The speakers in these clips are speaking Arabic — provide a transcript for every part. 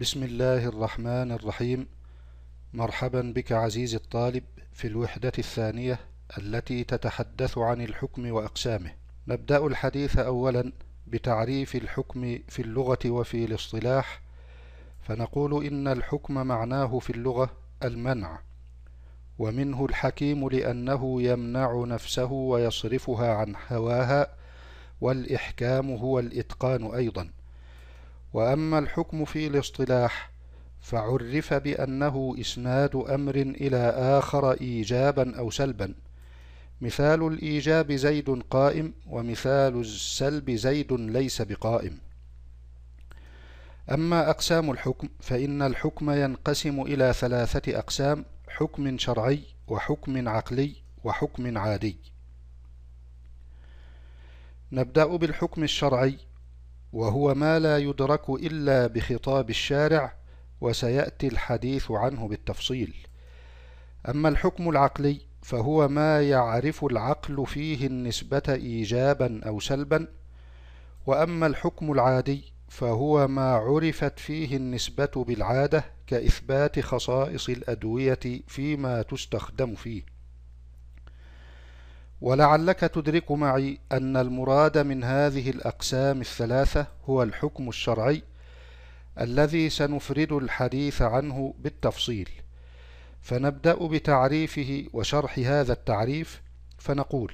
بسم الله الرحمن الرحيم مرحبا بك عزيزي الطالب في الوحدة الثانية التي تتحدث عن الحكم وأقسامه نبدأ الحديث أولا بتعريف الحكم في اللغة وفي الاصطلاح فنقول إن الحكم معناه في اللغة المنع ومنه الحكيم لأنه يمنع نفسه ويصرفها عن هواها والإحكام هو الإتقان أيضا وأما الحكم في الاصطلاح فعرف بأنه إسناد أمر إلى آخر إيجابا أو سلبا مثال الإيجاب زيد قائم ومثال السلب زيد ليس بقائم أما أقسام الحكم فإن الحكم ينقسم إلى ثلاثة أقسام حكم شرعي وحكم عقلي وحكم عادي نبدأ بالحكم الشرعي وهو ما لا يدرك إلا بخطاب الشارع وسيأتي الحديث عنه بالتفصيل أما الحكم العقلي فهو ما يعرف العقل فيه النسبة إيجابا أو سلبا وأما الحكم العادي فهو ما عرفت فيه النسبة بالعادة كإثبات خصائص الأدوية فيما تستخدم فيه ولعلك تدرك معي أن المراد من هذه الأقسام الثلاثة هو الحكم الشرعي الذي سنفرد الحديث عنه بالتفصيل فنبدأ بتعريفه وشرح هذا التعريف فنقول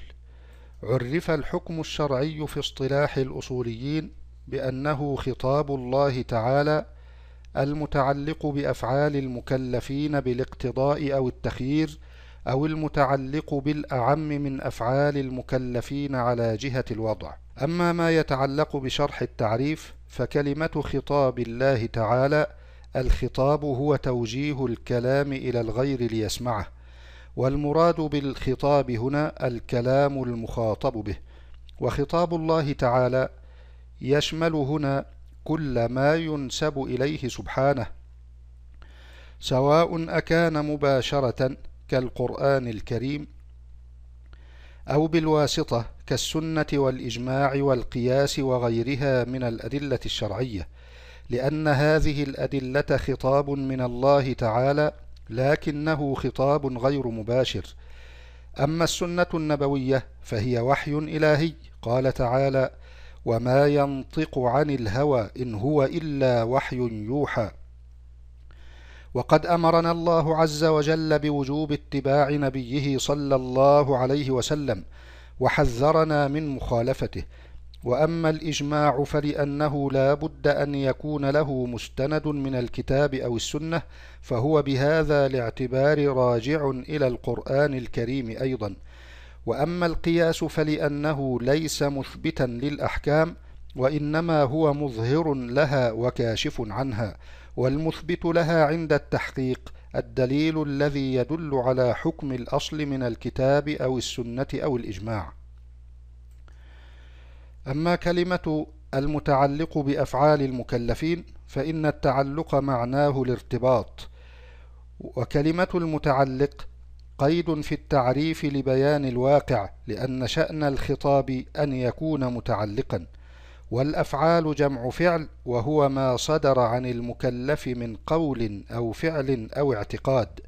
عرف الحكم الشرعي في اصطلاح الأصوليين بأنه خطاب الله تعالى المتعلق بأفعال المكلفين بالاقتضاء أو التخيير أو المتعلق بالأعم من أفعال المكلفين على جهة الوضع أما ما يتعلق بشرح التعريف فكلمة خطاب الله تعالى الخطاب هو توجيه الكلام إلى الغير ليسمعه والمراد بالخطاب هنا الكلام المخاطب به وخطاب الله تعالى يشمل هنا كل ما ينسب إليه سبحانه سواء أكان مباشرة كالقرآن الكريم أو بالواسطة كالسنة والإجماع والقياس وغيرها من الأدلة الشرعية لأن هذه الأدلة خطاب من الله تعالى لكنه خطاب غير مباشر أما السنة النبوية فهي وحي إلهي قال تعالى وما ينطق عن الهوى إن هو إلا وحي يوحى وقد أمرنا الله عز وجل بوجوب اتباع نبيه صلى الله عليه وسلم وحذرنا من مخالفته وأما الإجماع فلأنه لا بد أن يكون له مستند من الكتاب أو السنة فهو بهذا الاعتبار راجع إلى القرآن الكريم أيضا وأما القياس فلأنه ليس مثبتا للأحكام وإنما هو مظهر لها وكاشف عنها والمثبت لها عند التحقيق الدليل الذي يدل على حكم الأصل من الكتاب أو السنة أو الإجماع أما كلمة المتعلق بأفعال المكلفين فإن التعلق معناه الارتباط وكلمة المتعلق قيد في التعريف لبيان الواقع لأن شأن الخطاب أن يكون متعلقا والأفعال جمع فعل وهو ما صدر عن المكلف من قول أو فعل أو اعتقاد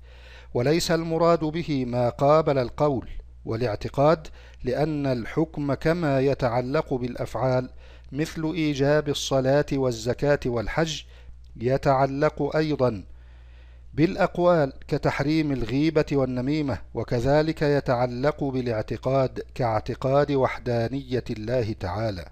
وليس المراد به ما قابل القول والاعتقاد لأن الحكم كما يتعلق بالأفعال مثل إيجاب الصلاة والزكاة والحج يتعلق أيضا بالأقوال كتحريم الغيبة والنميمة وكذلك يتعلق بالاعتقاد كاعتقاد وحدانية الله تعالى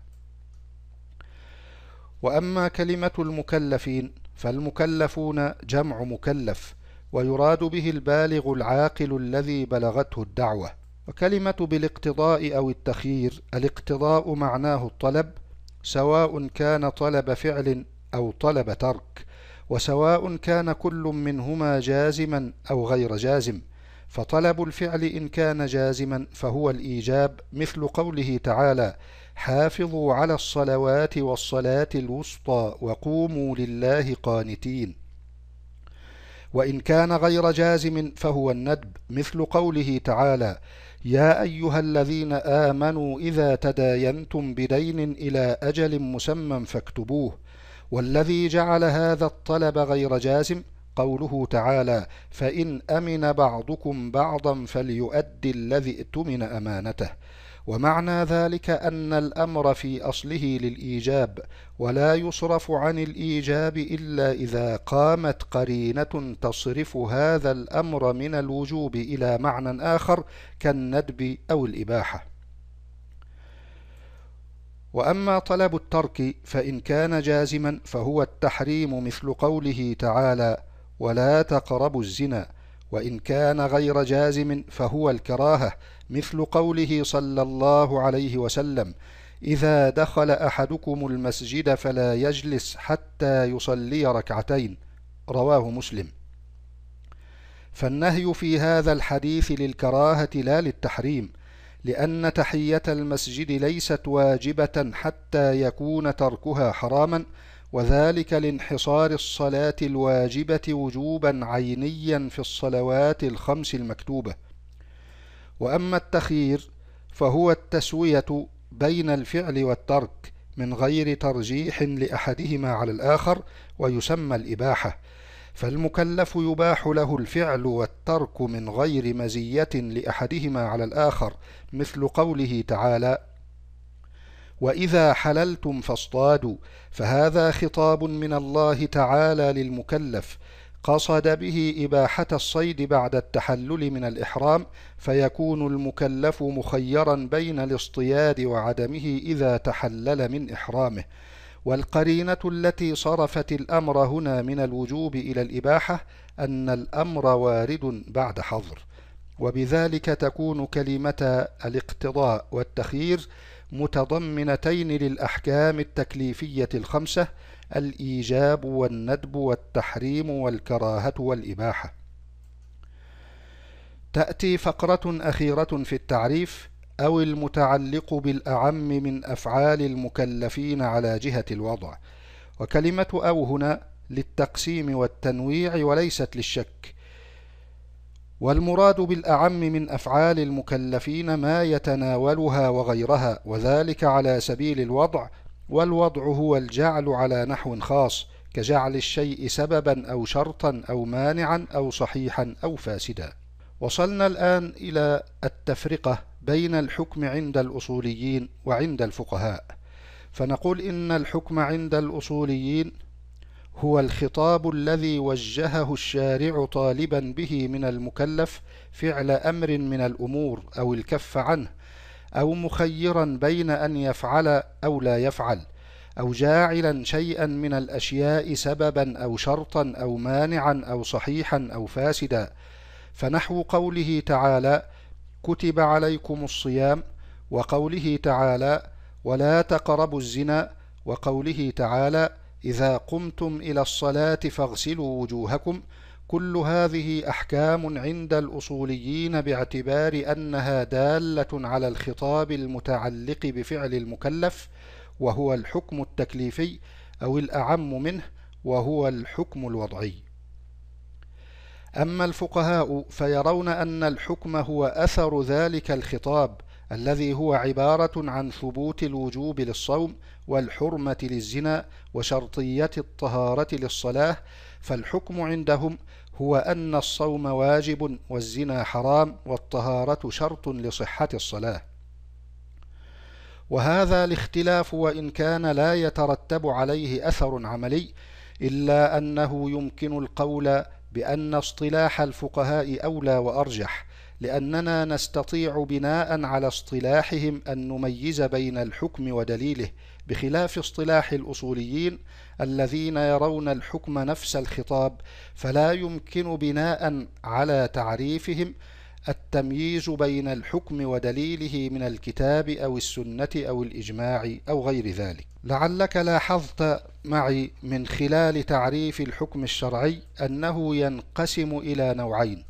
وأما كلمة المكلفين فالمكلفون جمع مكلف ويراد به البالغ العاقل الذي بلغته الدعوة وكلمة بالاقتضاء أو التخيير الاقتضاء معناه الطلب سواء كان طلب فعل أو طلب ترك وسواء كان كل منهما جازما أو غير جازم فطلب الفعل إن كان جازما فهو الإيجاب مثل قوله تعالى حافظوا على الصلوات والصلاة الوسطى وقوموا لله قانتين وإن كان غير جازم فهو الندب مثل قوله تعالى يا أيها الذين آمنوا إذا تداينتم بدين إلى أجل مسمى فاكتبوه والذي جعل هذا الطلب غير جازم قوله تعالى فإن أمن بعضكم بعضا فليؤدي الذي ائتمن أمانته ومعنى ذلك أن الأمر في أصله للإيجاب ولا يصرف عن الإيجاب إلا إذا قامت قرينة تصرف هذا الأمر من الوجوب إلى معنى آخر كالندب أو الإباحة وأما طلب الترك فإن كان جازما فهو التحريم مثل قوله تعالى ولا تقربوا الزنا وإن كان غير جازم فهو الكراهة مثل قوله صلى الله عليه وسلم إذا دخل أحدكم المسجد فلا يجلس حتى يصلي ركعتين رواه مسلم فالنهي في هذا الحديث للكراهة لا للتحريم لأن تحية المسجد ليست واجبة حتى يكون تركها حراماً وذلك لانحصار الصلاة الواجبة وجوبا عينيا في الصلوات الخمس المكتوبة وأما التخيير فهو التسوية بين الفعل والترك من غير ترجيح لأحدهما على الآخر ويسمى الإباحة فالمكلف يباح له الفعل والترك من غير مزية لأحدهما على الآخر مثل قوله تعالى وإذا حللتم فاصطادوا فهذا خطاب من الله تعالى للمكلف قصد به إباحة الصيد بعد التحلل من الإحرام فيكون المكلف مخيرا بين الاصطياد وعدمه إذا تحلل من إحرامه والقرينة التي صرفت الأمر هنا من الوجوب إلى الإباحة أن الأمر وارد بعد حظر وبذلك تكون كلمة الاقتضاء والتخيير متضمنتين للأحكام التكليفية الخمسة الإيجاب والندب والتحريم والكراهة والإباحة تأتي فقرة أخيرة في التعريف أو المتعلق بالأعم من أفعال المكلفين على جهة الوضع وكلمة أو هنا للتقسيم والتنويع وليست للشك والمراد بالأعم من أفعال المكلفين ما يتناولها وغيرها وذلك على سبيل الوضع والوضع هو الجعل على نحو خاص كجعل الشيء سببا أو شرطا أو مانعا أو صحيحا أو فاسدا وصلنا الآن إلى التفرقة بين الحكم عند الأصوليين وعند الفقهاء فنقول إن الحكم عند الأصوليين هو الخطاب الذي وجهه الشارع طالبا به من المكلف فعل أمر من الأمور أو الكف عنه أو مخيرا بين أن يفعل أو لا يفعل أو جاعلا شيئا من الأشياء سببا أو شرطا أو مانعا أو صحيحا أو فاسدا فنحو قوله تعالى كتب عليكم الصيام وقوله تعالى ولا تقربوا الزنا وقوله تعالى إذا قمتم إلى الصلاة فاغسلوا وجوهكم كل هذه أحكام عند الأصوليين باعتبار أنها دالة على الخطاب المتعلق بفعل المكلف وهو الحكم التكليفي أو الأعم منه وهو الحكم الوضعي أما الفقهاء فيرون أن الحكم هو أثر ذلك الخطاب الذي هو عبارة عن ثبوت الوجوب للصوم والحرمة للزنا وشرطية الطهارة للصلاة فالحكم عندهم هو أن الصوم واجب والزنا حرام والطهارة شرط لصحة الصلاة وهذا الاختلاف وإن كان لا يترتب عليه أثر عملي إلا أنه يمكن القول بأن اصطلاح الفقهاء أولى وأرجح لأننا نستطيع بناء على اصطلاحهم أن نميز بين الحكم ودليله بخلاف اصطلاح الأصوليين الذين يرون الحكم نفس الخطاب فلا يمكن بناء على تعريفهم التمييز بين الحكم ودليله من الكتاب أو السنة أو الإجماع أو غير ذلك لعلك لاحظت معي من خلال تعريف الحكم الشرعي أنه ينقسم إلى نوعين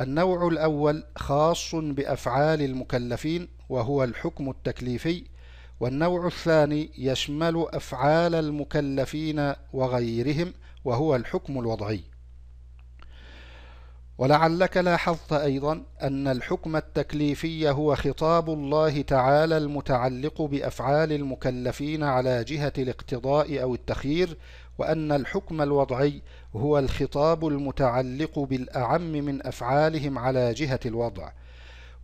النوع الأول خاص بأفعال المكلفين وهو الحكم التكليفي والنوع الثاني يشمل أفعال المكلفين وغيرهم وهو الحكم الوضعي ولعلك لاحظت أيضا أن الحكم التكليفي هو خطاب الله تعالى المتعلق بأفعال المكلفين على جهة الاقتضاء أو التخيير وأن الحكم الوضعي هو الخطاب المتعلق بالأعم من أفعالهم على جهة الوضع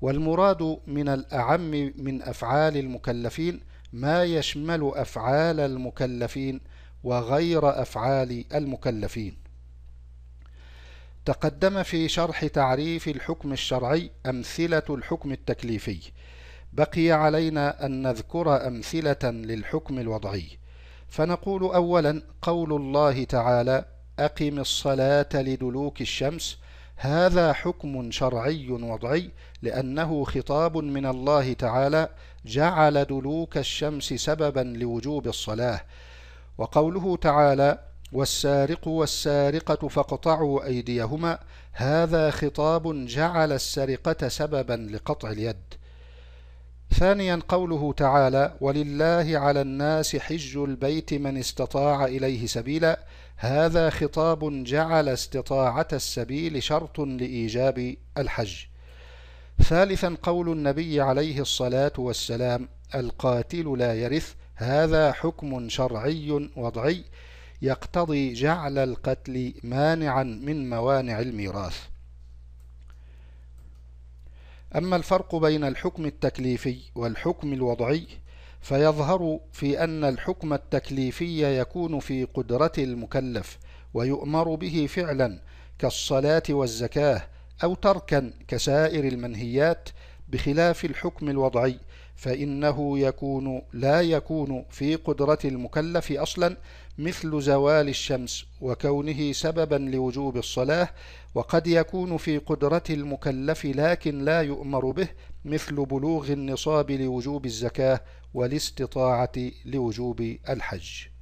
والمراد من الأعم من أفعال المكلفين ما يشمل أفعال المكلفين وغير أفعال المكلفين تقدم في شرح تعريف الحكم الشرعي أمثلة الحكم التكليفي بقي علينا أن نذكر أمثلة للحكم الوضعي فنقول أولا قول الله تعالى أقم الصلاة لدلوك الشمس هذا حكم شرعي وضعي لأنه خطاب من الله تعالى جعل دلوك الشمس سببا لوجوب الصلاة وقوله تعالى والسارق والسارقة فاقطعوا أيديهما هذا خطاب جعل السرقة سببا لقطع اليد ثانيا قوله تعالى ولله على الناس حج البيت من استطاع إليه سبيلا هذا خطاب جعل استطاعة السبيل شرط لإيجاب الحج ثالثا قول النبي عليه الصلاة والسلام القاتل لا يرث هذا حكم شرعي وضعي يقتضي جعل القتل مانعا من موانع الميراث أما الفرق بين الحكم التكليفي والحكم الوضعي فيظهر في أن الحكم التكليفي يكون في قدرة المكلف ويؤمر به فعلا كالصلاة والزكاة أو تركا كسائر المنهيات بخلاف الحكم الوضعي فإنه يكون لا يكون في قدرة المكلف أصلا مثل زوال الشمس وكونه سببا لوجوب الصلاة وقد يكون في قدرة المكلف لكن لا يؤمر به مثل بلوغ النصاب لوجوب الزكاة والاستطاعة لوجوب الحج